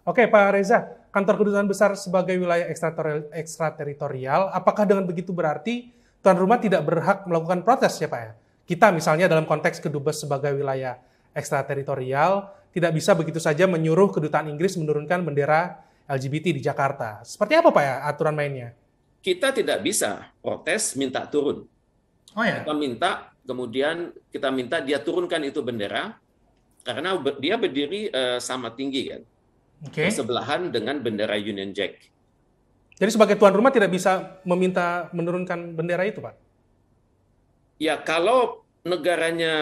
Oke, Pak Reza, kantor kedutaan besar sebagai wilayah ekstrateritorial, apakah dengan begitu berarti tuan rumah tidak berhak melakukan protes ya Pak ya? Kita misalnya dalam konteks kedubes sebagai wilayah ekstrateritorial, tidak bisa begitu saja menyuruh kedutaan Inggris menurunkan bendera LGBT di Jakarta. Seperti apa Pak ya aturan mainnya? Kita tidak bisa protes minta turun. Oh ya. Kita minta kemudian kita minta dia turunkan itu bendera karena dia berdiri eh, sama tinggi kan okay. bersebelahan dengan bendera Union Jack. Jadi sebagai tuan rumah tidak bisa meminta menurunkan bendera itu, Pak? Ya, kalau negaranya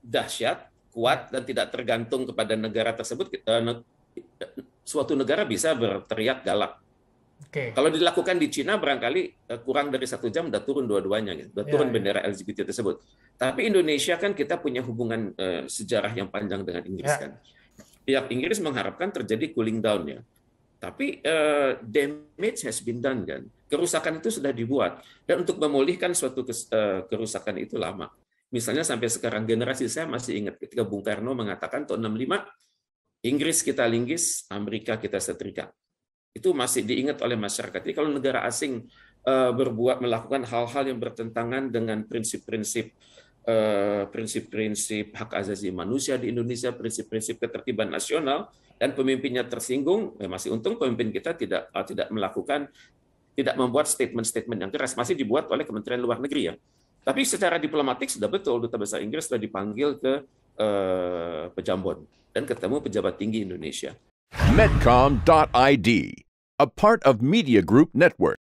dahsyat, kuat, dan tidak tergantung kepada negara tersebut, eh, suatu negara bisa berteriak galak. Okay. Kalau dilakukan di Cina barangkali eh, kurang dari satu jam sudah turun dua-duanya, gitu. sudah ya, turun ya. bendera LGBT tersebut. Tapi Indonesia kan kita punya hubungan uh, sejarah yang panjang dengan Inggris ya. kan pihak Inggris mengharapkan terjadi cooling down nya Tapi uh, damage has been done kan. Kerusakan itu sudah dibuat dan untuk memulihkan suatu kes, uh, kerusakan itu lama. Misalnya sampai sekarang generasi saya masih ingat ketika Bung Karno mengatakan tahun 65 Inggris kita linggis, Amerika kita setrika. Itu masih diingat oleh masyarakat. Jadi kalau negara asing eh, berbuat melakukan hal-hal yang bertentangan dengan prinsip-prinsip Eh, prinsip-prinsip hak asasi manusia di Indonesia, prinsip-prinsip ketertiban nasional, dan pemimpinnya tersinggung, eh, masih untung pemimpin kita tidak eh, tidak melakukan, tidak membuat statement-statement yang keras, masih dibuat oleh Kementerian Luar Negeri ya. Tapi secara diplomatik sudah betul duta besar Inggris sudah dipanggil ke uh, Pejambon dan ketemu pejabat tinggi Indonesia. Medcom.id, a part of Media Group Network.